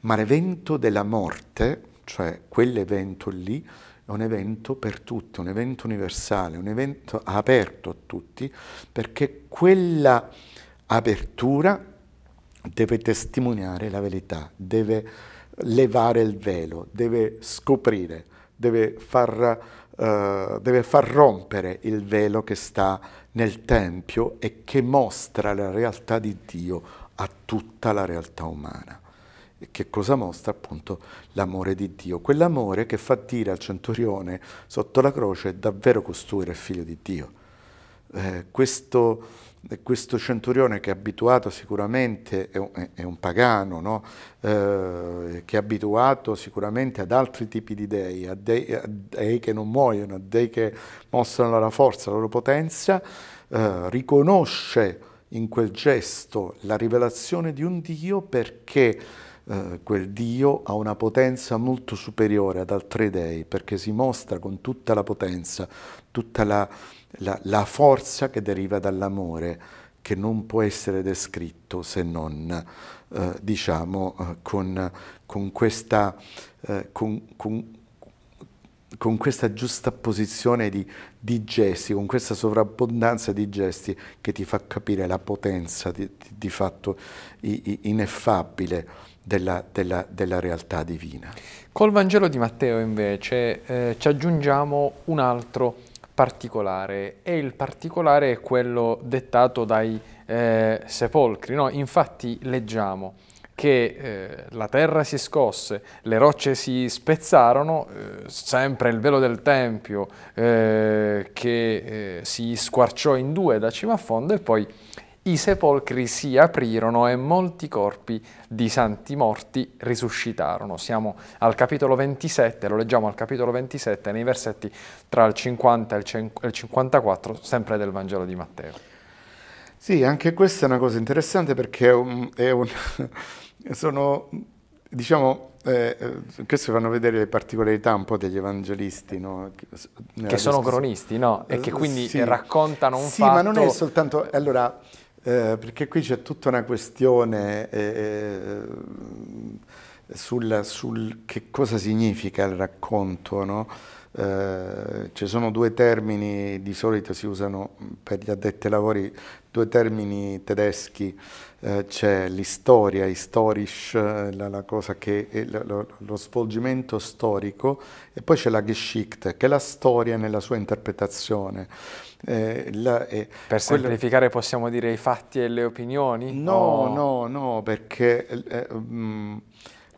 Speaker 2: ma l'evento della morte cioè quell'evento lì è un evento per tutti, un evento universale, un evento aperto a tutti, perché quella apertura deve testimoniare la verità, deve levare il velo, deve scoprire, deve far, uh, deve far rompere il velo che sta nel Tempio e che mostra la realtà di Dio a tutta la realtà umana che cosa mostra appunto l'amore di Dio, quell'amore che fa dire al centurione sotto la croce davvero costui era il figlio di Dio. Eh, questo, eh, questo, centurione che è abituato sicuramente, è un, è un pagano, no? eh, che è abituato sicuramente ad altri tipi di dei, a dei, a dei che non muoiono, a dei che mostrano la loro forza, la loro potenza, eh, riconosce in quel gesto la rivelazione di un Dio perché eh, quel Dio ha una potenza molto superiore ad altri dei, perché si mostra con tutta la potenza, tutta la, la, la forza che deriva dall'amore, che non può essere descritto se non, eh, diciamo, eh, con, con, questa... Eh, con, con, con questa giusta posizione di, di, gesti, con questa sovrabbondanza di gesti che ti fa capire la potenza di, di fatto ineffabile della, della, della, realtà divina.
Speaker 1: Col Vangelo di Matteo invece eh, ci aggiungiamo un altro particolare e il particolare è quello dettato dai eh, sepolcri. No? Infatti leggiamo che eh, la terra si scosse, le rocce si spezzarono, eh, sempre il velo del Tempio eh, che eh, si squarciò in due da cima a fondo e poi i sepolcri si aprirono e molti corpi di santi morti risuscitarono. Siamo al capitolo 27, lo leggiamo al capitolo 27 nei versetti tra il 50 e il 54, sempre del Vangelo di Matteo. Sì, anche questa è una cosa interessante perché è un, è un, sono, diciamo,
Speaker 2: eh, eh questo fanno vedere le particolarità un po' degli evangelisti, no? che sono cronisti, no? E che eh, quindi sì. raccontano
Speaker 1: un sì, fatto. Sì, ma non è soltanto. Allora,
Speaker 2: eh, perché qui c'è tutta una questione eh, eh, sul, sul, che cosa significa il racconto, no? Eh, ci sono due termini, di solito si usano per gli addetti ai lavori, due termini tedeschi, eh, c'è l'istoria, historisch, eh, la, la che, lo, lo, svolgimento storico, e poi c'è la Geschichte, che è la storia nella sua interpretazione. Eh, la, eh, per semplificare
Speaker 1: possiamo dire i fatti e le opinioni? No, o...
Speaker 2: no, no, perché eh, mm,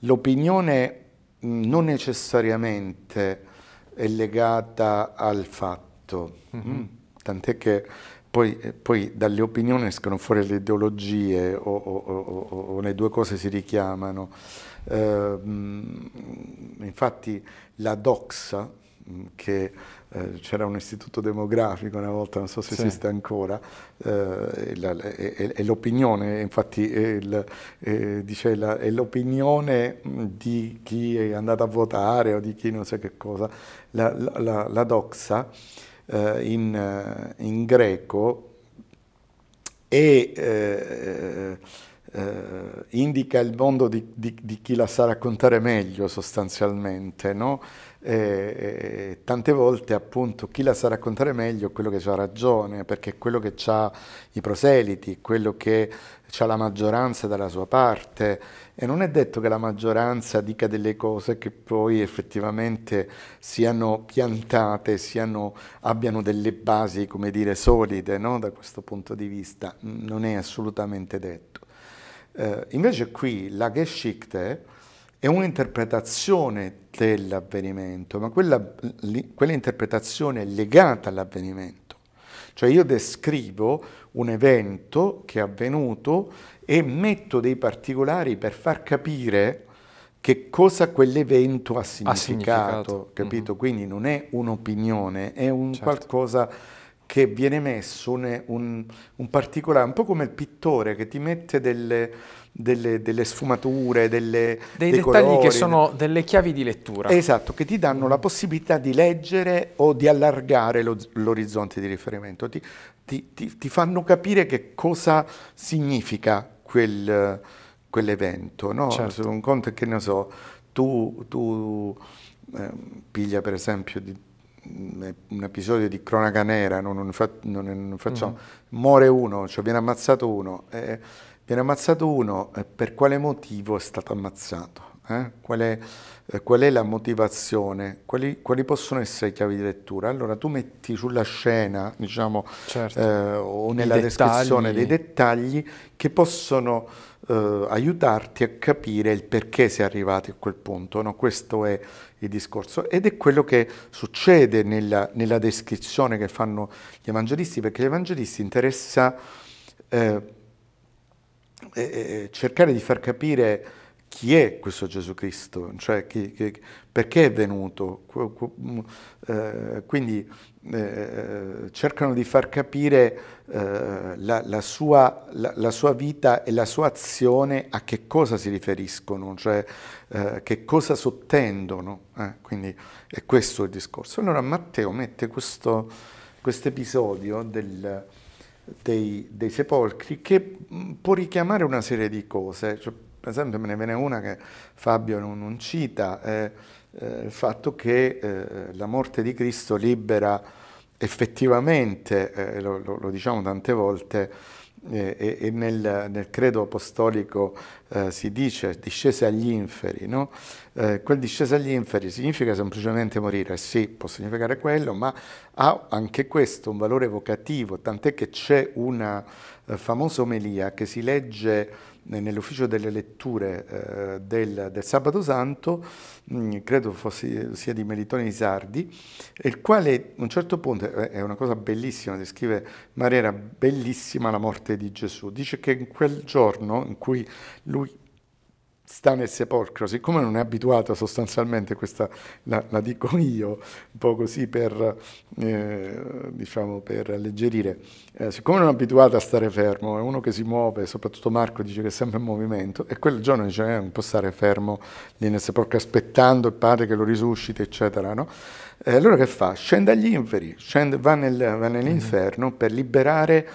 Speaker 2: l'opinione mm, non necessariamente è legata al fatto, mhm. mm -hmm. tant'è che poi, eh, poi, dalle opinioni escono fuori le ideologie o, o, o le due cose si richiamano. Eh, mm, infatti la doxa, Mm, che eh, c'era un istituto demografico una volta, non so se sì. esiste ancora, eh, è l'opinione, infatti è, dice, è l'opinione mm, di chi è andato a votare o di chi non sa che cosa, la, la, la doxa eh, in, eh, in, greco è... Eh, eh, indica il mondo di, di, di, chi la sa raccontare meglio sostanzialmente, no? E, tante volte appunto chi la sa raccontare meglio è quello che ha ragione, perché è quello che ha i proseliti, quello che ha la maggioranza dalla sua parte e non è detto che la maggioranza dica delle cose che poi effettivamente siano piantate, siano, abbiano delle basi, come dire, solide no? da questo punto di vista, non è assolutamente detto. Eh, invece qui la Geschichte è un'interpretazione dell'avvenimento, ma quella, quell'interpretazione è legata all'avvenimento. Cioè io descrivo un evento che è avvenuto e metto dei particolari per far capire che cosa quell'evento ha significato, ha significato. capito? Mm-hmm. Quindi non è un'opinione, è un certo. qualcosa che viene messo, un, un, un particolare, un po' come il pittore che ti mette delle delle, delle sfumature, delle, dei, dei dettagli colori, che sono
Speaker 1: delle chiavi di lettura. Esatto,
Speaker 2: che ti danno la possibilità di leggere o di allargare lo, l'orizzonte di riferimento, ti, ti, ti, ti, fanno capire che cosa significa quel, quell'evento. No? Certo. Un conto che ne so, tu, tu eh, piglia per esempio di, mm, un episodio di cronaca nera, non, non, fa, non, non facciamo, mm-hmm. muore uno, cioè viene ammazzato uno, eh, Viene ammazzato uno, eh, per quale motivo è stato ammazzato? Eh? Qual, è, eh, qual, è, la motivazione? Quali, quali, possono essere le chiavi di lettura? Allora tu metti sulla scena, diciamo, certo. eh, o nella I descrizione dettagli. dei dettagli che possono eh, aiutarti a capire il perché sei arrivati a quel punto. No? Questo è il discorso ed è quello che succede nella, nella descrizione che fanno gli evangelisti, perché gli evangelisti interessa e cercare di far capire chi è questo Gesù Cristo, cioè chi, chi, perché è venuto. Mm, eh, quindi eh, eh, cercano di far capire eh, la, la, sua, la, la, sua, vita e la sua azione a che cosa si riferiscono, cioè eh, che cosa sottendono. quindi è questo il discorso. Allora Matteo mette questo episodio del dei, dei, sepolcri che mm, può richiamare una serie di cose. Cioè, per esempio me ne viene una che Fabio non, non cita, eh, eh, il fatto che eh, la morte di Cristo libera effettivamente, eh, lo, lo, lo, diciamo tante volte, e, e nel, nel, credo apostolico eh, si dice discese agli inferi, no? eh, quel discese agli inferi significa semplicemente morire, sì, può significare quello, ma ha anche questo un valore evocativo, tant'è che c'è una eh, famosa omelia che si legge nell'ufficio delle letture eh, del, del, Sabato Santo, mh, mm, credo fosse, sia di Melitone Isardi, il quale a un certo punto, è una cosa bellissima, descrive in maniera bellissima la morte di Gesù, dice che in quel giorno in cui lui sta nel sepolcro, siccome non è abituata sostanzialmente, questa la, la, dico io un po' così per, eh, diciamo, per alleggerire, eh, siccome non è abituata a stare fermo, è uno che si muove, soprattutto Marco dice che è sempre in movimento, e quel giorno dice eh, non può stare fermo lì nel sepolcro aspettando il padre che lo risuscita, eccetera, no? E allora che fa? Scende agli inferi, scende, va, nel, va nell'inferno mm -hmm. per liberare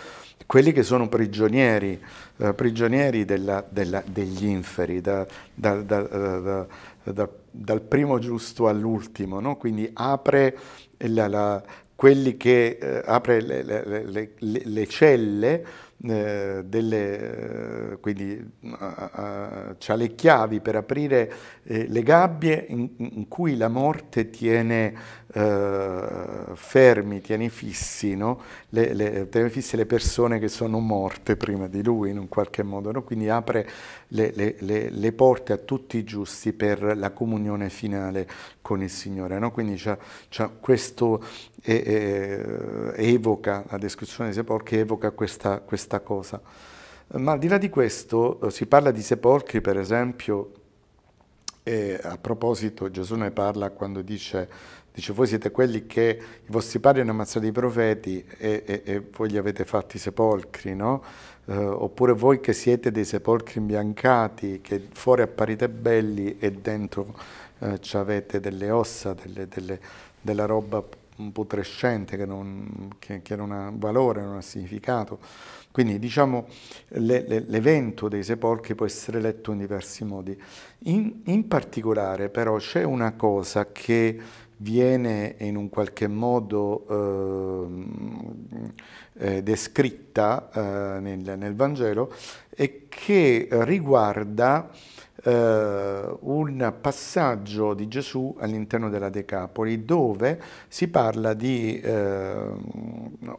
Speaker 2: quelli che sono prigionieri, eh, prigionieri della, della, degli inferi, da, da, da, eh, dal primo giusto all'ultimo, no? quindi apre, la, la, che, eh, apre le, le, le, le celle eh, delle, eh, quindi ha le chiavi per aprire eh, le gabbie in, in, cui la morte tiene eh, fermi, tieni fissi, no? le, le, tieni fisse le persone che sono morte prima di lui in un qualche modo, no? quindi apre le, le, porte a tutti i giusti per la comunione finale con il Signore. No? Quindi c'è, c'è questo eh, eh, evoca, la descrizione dei sepolcri evoca questa, questa cosa. Ma al di là di questo eh, si parla di sepolcri, per esempio, e a proposito, Gesù ne parla quando dice Dice, voi siete quelli che i vostri padri hanno ammazzato i profeti e, e, e voi gli avete fatti i sepolcri, no? Eh, oppure voi che siete dei sepolcri imbiancati, che fuori apparite belli e dentro eh, avete delle ossa, delle, delle, della roba putrescente che non, che, che non, ha valore, non ha significato. Quindi diciamo l'evento dei sepolcri può essere letto in diversi modi. In, in particolare però c'è una cosa che viene in un qualche modo ehm, eh, descritta eh, nel, nel Vangelo e che riguarda eh, un passaggio di Gesù all'interno della Decapoli dove si parla di eh,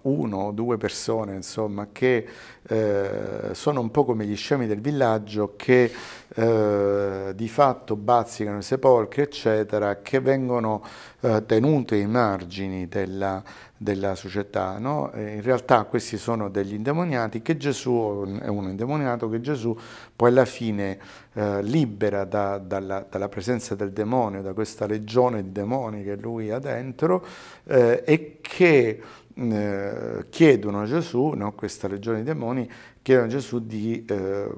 Speaker 2: uno o due persone insomma, che eh, sono un po' come gli scemi del villaggio che eh, di fatto bazzicano i sepolcri eccetera che vengono eh, tenute ai margini della, della società. No? In realtà questi sono degli indemoniati che Gesù, è uno indemoniato che Gesù poi alla fine eh, libera da, dalla, dalla, presenza del demonio, da questa legione di demoni che lui ha dentro eh, e che eh, chiedono a Gesù, no, questa legione di demoni, chiedono a Gesù di, eh,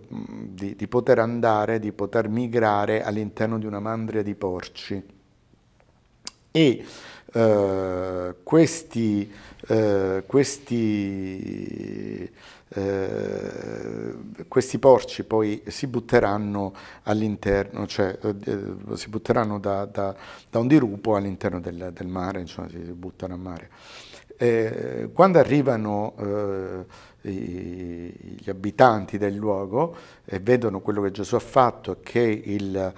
Speaker 2: di, di poter andare, di poter migrare all'interno di una mandria di porci e eh, questi, eh, questi, eh, questi, porci poi si butteranno all'interno, cioè eh, si butteranno da, da, da, un dirupo all'interno del, del, mare, insomma si buttano a mare. Eh, quando arrivano eh, i, gli abitanti del luogo e vedono quello che Gesù ha fatto che il, eh,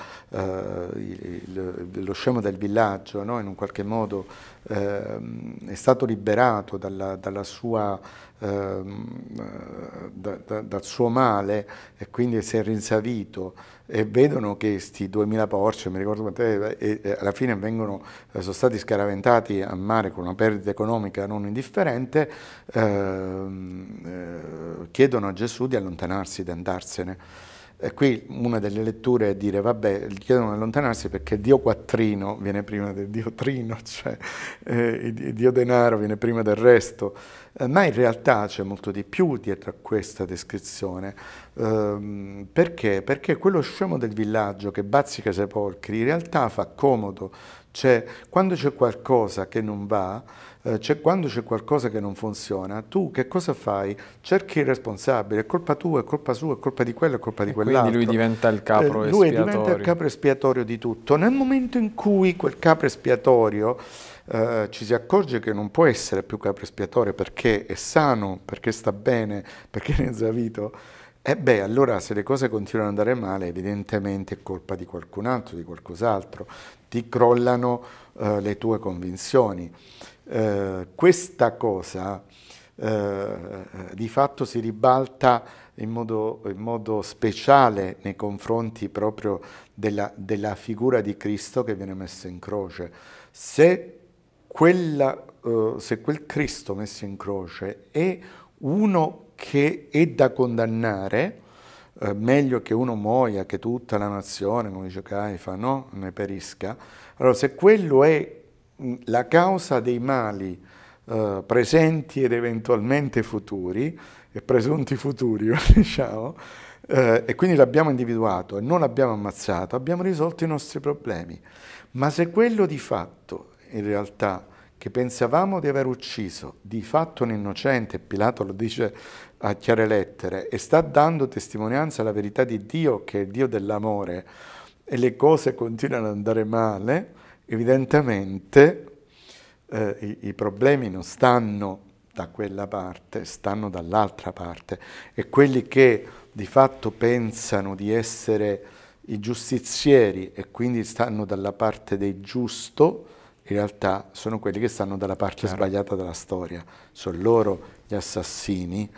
Speaker 2: il, lo scemo del villaggio no? in un qualche modo eh, è stato liberato dalla, dalla sua, eh, da, da, dal suo male e quindi si è rinsavito e vedono che questi 2000 porci, mi ricordo quanto e, e alla fine vengono, eh, sono stati scaraventati a mare con una perdita economica non indifferente, ehm, eh, chiedono a Gesù di allontanarsi, di andarsene qui una delle letture è dire, vabbè, gli chiedono di allontanarsi perché il dio quattrino viene prima del dio trino, cioè eh, il dio denaro viene prima del resto, eh, ma in realtà c'è molto di più dietro a questa descrizione. Eh, perché? Perché quello scemo del villaggio che bazzica i sepolcri in realtà fa comodo, cioè quando c'è qualcosa che non va, eh, c'è, quando c'è qualcosa che non funziona, tu che cosa fai? Cerchi il responsabile, è colpa tua, è colpa sua, è colpa di quello, è colpa di quell'altro. Quindi eh, lui
Speaker 1: diventa il capro eh, espiatorio. Lui diventa il capro
Speaker 2: espiatorio di tutto. Nel momento in cui quel capro espiatorio eh, ci si accorge che non può essere più capro espiatorio perché è sano, perché sta bene, perché è esavito, e eh, beh, allora se le cose continuano ad andare male, evidentemente è colpa di qualcun altro, di qualcos'altro. Ti crollano le tue convinzioni. Eh, questa cosa eh, di fatto si ribalta in modo, in modo, speciale nei confronti proprio della, della figura di Cristo che viene messa in croce. Se, quella, eh, se quel Cristo messo in croce è uno che è da condannare, eh, meglio che uno muoia, che tutta la nazione, come dice Caifa, no? ne perisca, allora se quello è la causa dei mali eh, presenti ed eventualmente futuri, e presunti futuri, diciamo, eh, e quindi l'abbiamo individuato e non l'abbiamo ammazzato, abbiamo risolto i nostri problemi. Ma se quello di fatto, in realtà, che pensavamo di aver ucciso di fatto un innocente, Pilato lo dice a chiare lettere, e sta dando testimonianza alla verità di Dio, che è il Dio dell'amore, e le cose continuano ad andare male, Evidentemente eh, i, i problemi non stanno da quella parte, stanno dall'altra parte e quelli che di fatto pensano di essere i giustizieri e quindi stanno dalla parte del giusto, in realtà sono quelli che stanno dalla parte Chiaro. sbagliata della storia. Sono loro gli assassini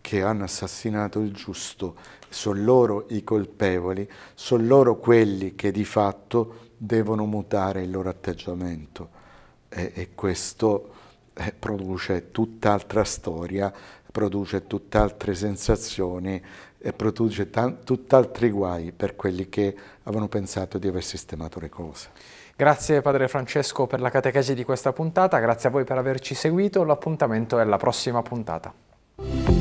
Speaker 2: che hanno assassinato il giusto, sono loro i colpevoli, sono loro quelli che di fatto devono mutare il loro atteggiamento e, e questo eh, produce tutt'altra storia, produce tutt'altre sensazioni e produce tutt'altri guai per quelli che avevano pensato di aver sistemato
Speaker 1: le cose. Grazie Padre Francesco per la catechesi di questa puntata, grazie a voi per averci seguito, l'appuntamento è alla prossima puntata.